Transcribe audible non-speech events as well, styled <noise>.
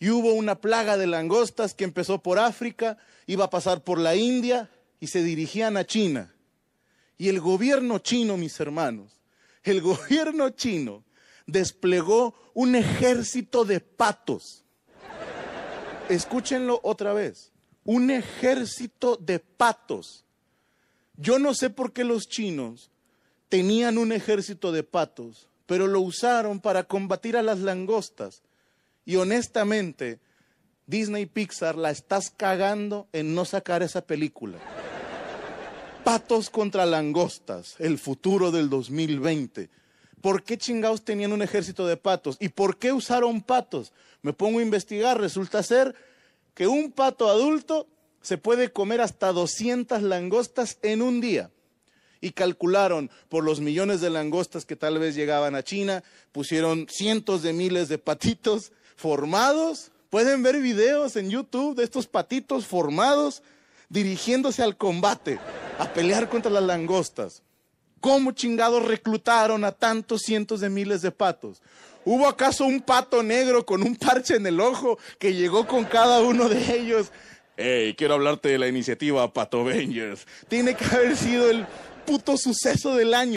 y hubo una plaga de langostas que empezó por África, iba a pasar por la India y se dirigían a China. Y el gobierno chino, mis hermanos, el <laughs> gobierno chino desplegó un ejército de patos. Escúchenlo otra vez, un ejército de patos. Yo no sé por qué los chinos tenían un ejército de patos, pero lo usaron para combatir a las langostas y honestamente, Disney Pixar la estás cagando en no sacar esa película. Patos contra langostas, el futuro del 2020. ¿Por qué chingados tenían un ejército de patos? ¿Y por qué usaron patos? Me pongo a investigar, resulta ser que un pato adulto se puede comer hasta 200 langostas en un día. Y calcularon por los millones de langostas que tal vez llegaban a China, pusieron cientos de miles de patitos formados. Pueden ver videos en YouTube de estos patitos formados dirigiéndose al combate, a pelear contra las langostas. ¿Cómo chingados reclutaron a tantos cientos de miles de patos? ¿Hubo acaso un pato negro con un parche en el ojo que llegó con cada uno de ellos? Hey, quiero hablarte de la iniciativa Pato Avengers. Tiene que haber sido el puto suceso del año.